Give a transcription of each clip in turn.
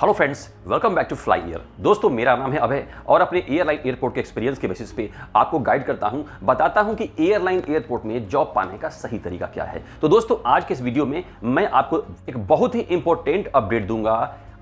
hello friends welcome back to fly year दोस्तों मेरा नाम है अभय और अपने एयरलाइन एयरपोर्ट के एक्सपीरियंस के बेसिस पे आपको गाइड करता हूं बताता हूं कि एयरलाइन एयरपोर्ट में जॉब पाने का सही तरीका क्या है तो दोस्तों आज के इस वीडियो में मैं आपको एक बहुत ही इंपॉर्टेंट अपडेट दूंगा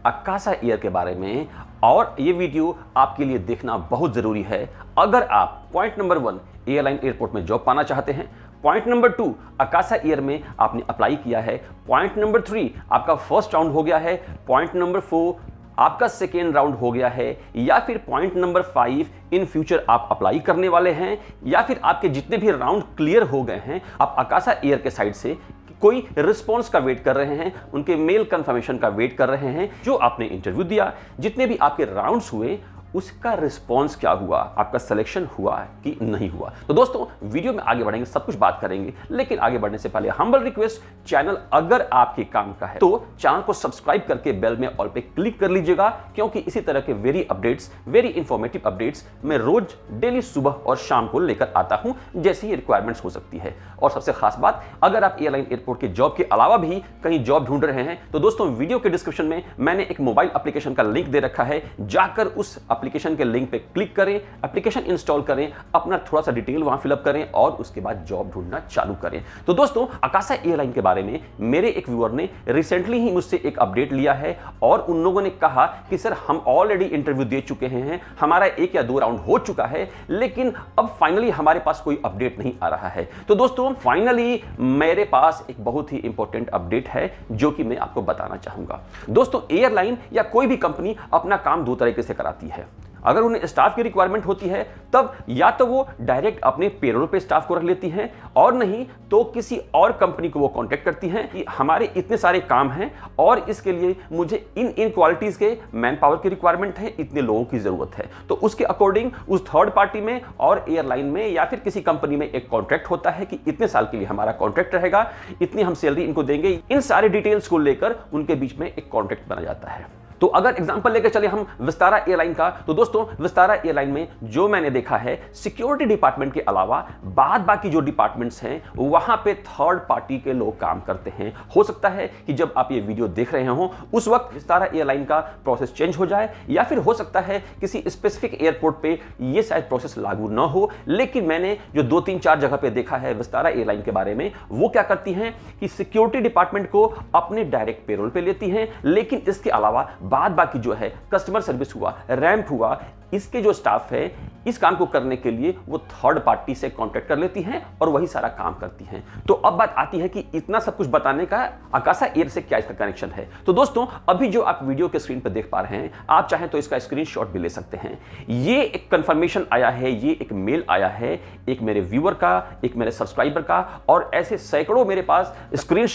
अक्कासा एयर के बारे में और ये वीडियो आपके लिए देखना बहुत ज़रूरी है अगर आप point number one airline airport में जॉब पाना चाहते हैं point number two Akasa air में आपने अप्लाई किया है पॉइंट नंबर थ्री आपका फर्स्ट राउंड हो गया है पॉइंट नंबर फोर आपका सेकेंड राउंड हो गया है या फिर point number five in future आप अप्लाई करने वाले हैं या फिर आपके जितने भी राउंड क्लियर हो गए हैं आप अकाशा एयर के साइड से कोई रिस्पॉन्स का वेट कर रहे हैं उनके मेल कंफर्मेशन का वेट कर रहे हैं जो आपने इंटरव्यू दिया जितने भी आपके राउंड्स हुए उसका रिस्पॉन्स क्या हुआ आपका सिलेक्शन हुआ कि नहीं हुआ तो दोस्तों वीडियो में आगे बढ़ेंगे सब कुछ बात करेंगे लेकिन आगे बढ़ने से पहले हम्बल रिक्वेस्ट चैनल अगर आपके काम का है तो चैनल को सब्सक्राइब करके बेल में ऑल पे क्लिक कर लीजिएगा क्योंकि इसी तरह के very updates very informative updates मैं रोज डेली सुबह और शाम को लेकर आता हूं जैसे ही रिक्वायरमेंट्स हो सकती है और सबसे खास बात अगर आप एयरलाइन एयरपोर्ट के जॉब के अलावा भी कहीं जॉब ढूंढ रहे हैं तो दोस्तों वीडियो के डिस्क्रिप्शन में मैंने एक मोबाइल अप्लीकेशन का लिंक दे रखा है जाकर उस एप्लीकेशन के लिंक पे क्लिक करें एप्लीकेशन इंस्टॉल करें अपना थोड़ा सा डिटेल वहां फिलअप करें और उसके बाद जॉब ढूंढना चालू करें तो दोस्तों अकाशा एयरलाइन के बारे में मेरे एक व्यूअर ने रिसेंटली ही मुझसे एक अपडेट लिया है और उन लोगों ने कहा कि सर हम ऑलरेडी इंटरव्यू दे चुके हैं हमारा एक या दो राउंड हो चुका है लेकिन अब फाइनली हमारे पास कोई अपडेट नहीं आ रहा है तो दोस्तों फाइनली मेरे पास एक बहुत ही इंपॉर्टेंट अपडेट है जो कि मैं आपको बताना चाहूंगा दोस्तों एयरलाइन या कोई भी कंपनी अपना काम दो तरीके से कराती है अगर उन्हें स्टाफ की रिक्वायरमेंट होती है तब या तो वो डायरेक्ट अपने पेरोल पे स्टाफ को रख लेती हैं और नहीं तो किसी और कंपनी को वो कांटेक्ट करती हैं कि हमारे इतने सारे काम हैं और इसके लिए मुझे इन इन क्वालिटीज के मैन पावर की रिक्वायरमेंट है इतने लोगों की जरूरत है तो उसके अकॉर्डिंग उस थर्ड पार्टी में और एयरलाइन में या फिर किसी कंपनी में एक कॉन्ट्रैक्ट होता है कि इतने साल के लिए हमारा कॉन्ट्रैक्ट रहेगा इतनी हम सैलरी इनको देंगे इन सारे डिटेल्स को लेकर उनके बीच में एक कॉन्ट्रैक्ट बना जाता है तो अगर एग्जाम्पल लेकर चले हम विस्तारा एयरलाइन का तो दोस्तों विस्तारा एयरलाइन में जो मैंने देखा है सिक्योरिटी डिपार्टमेंट के अलावा बाद बाकी जो डिपार्टमेंट्स हैं वहां पे थर्ड पार्टी के लोग काम करते हैं हो सकता है कि जब आप ये वीडियो देख रहे हो उस वक्त विस्तारा एयरलाइन का प्रोसेस चेंज हो जाए या फिर हो सकता है किसी स्पेसिफिक एयरपोर्ट पे ये शायद प्रोसेस लागू ना हो लेकिन मैंने जो दो तीन चार जगह पे देखा है विस्तारा एयरलाइन के बारे में वो क्या करती हैं कि सिक्योरिटी डिपार्टमेंट को अपने डायरेक्ट पेरोल पे लेती हैं लेकिन इसके अलावा बाद बाकी जो है कस्टमर सर्विस हुआ रैंप हुआ इसके जो स्टाफ है इस काम को करने के लिए वो थर्ड पार्टी से कॉन्टैक्ट कर लेती हैं और वही सारा काम करती हैं तो अब बात आती है कि इतना सब कुछ बताने का आकाशा एयर से क्या इसका कनेक्शन है तो दोस्तों अभी जो आप वीडियो के स्क्रीन पर देख पा रहे हैं आप चाहें तो इसका स्क्रीन भी ले सकते हैं ये एक कन्फर्मेशन आया है ये एक मेल आया है एक मेरे व्यूअर का एक मेरे सब्सक्राइबर का और ऐसे सैकड़ों मेरे पास स्क्रीन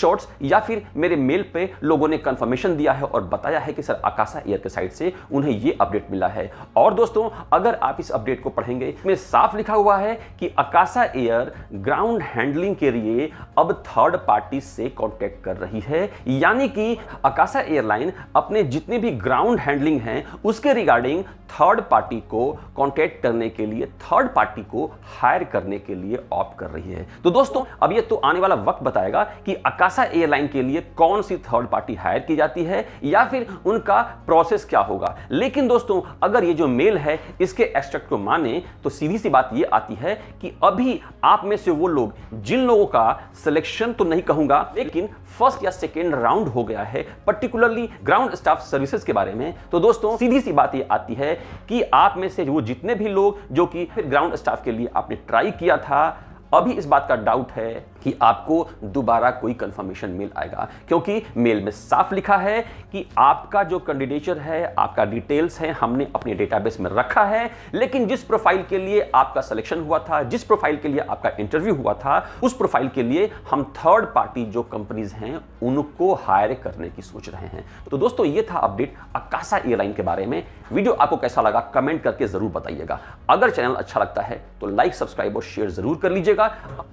या फिर मेरे मेल पर लोगों ने कन्फर्मेशन दिया है और बताया है कि सर आकाशा एयर के साइड से उन्हें यह अपडेट मिला है और दोस्तों अगर आप इस अपडेट को पढ़ेंगे इसमें साफ लिखा हुआ है कि अकाशा एयर ग्राउंड हैंडलिंग के लिए अब थर्ड पार्टी से कॉन्टैक्ट कर रही है यानी कि अकाशा एयरलाइन अपने जितने भी ग्राउंड हैंडलिंग हैं उसके रिगार्डिंग थर्ड पार्टी को कॉन्टैक्ट करने के लिए थर्ड पार्टी को हायर करने के लिए ऑप कर रही है तो दोस्तों अब ये तो आने वाला वक्त बताएगा कि अकाशा एयरलाइन के लिए कौन सी थर्ड पार्टी हायर की जाती है या फिर उनका प्रोसेस क्या होगा लेकिन दोस्तों अगर ये जो मेल मेल है इसके एक्सट्रैक्ट को माने तो सीधी सी बात ये आती है कि अभी आप में से वो लोग जिन लोगों का सिलेक्शन तो नहीं कहूंगा लेकिन फर्स्ट या सेकेंड राउंड हो गया है पर्टिकुलरली ग्राउंड स्टाफ सर्विसेज के बारे में तो दोस्तों सीधी सी बात ये आती है कि आप में से वो जितने भी लोग जो कि ग्राउंड स्टाफ के लिए आपने ट्राई किया था अभी इस बात का डाउट है कि आपको दोबारा कोई कंफर्मेशन मेल आएगा क्योंकि मेल में साफ लिखा है कि आपका जो कैंडिडेचर है आपका डिटेल्स है हमने अपने डेटाबेस में रखा है लेकिन जिस प्रोफाइल के लिए आपका सिलेक्शन हुआ था जिस प्रोफाइल के लिए आपका इंटरव्यू हुआ था उस प्रोफाइल के लिए हम थर्ड पार्टी जो कंपनीज हैं उनको हायर करने की सोच रहे हैं तो दोस्तों ये था अपडेट अकाशा एयरलाइन के बारे में वीडियो आपको कैसा लगा कमेंट करके जरूर बताइएगा अगर चैनल अच्छा लगता है तो लाइक सब्सक्राइब और शेयर जरूर कर लीजिएगा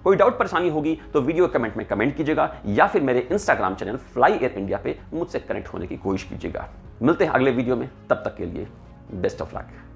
कोई डाउट परेशानी होगी तो वीडियो कमेंट में कमेंट कीजिएगा या फिर मेरे Instagram channel fly air India पे मुझसे कनेक्ट होने की कोशिश कीजिएगा मिलते हैं अगले वीडियो में तब तक के लिए बेस्ट ऑफ लक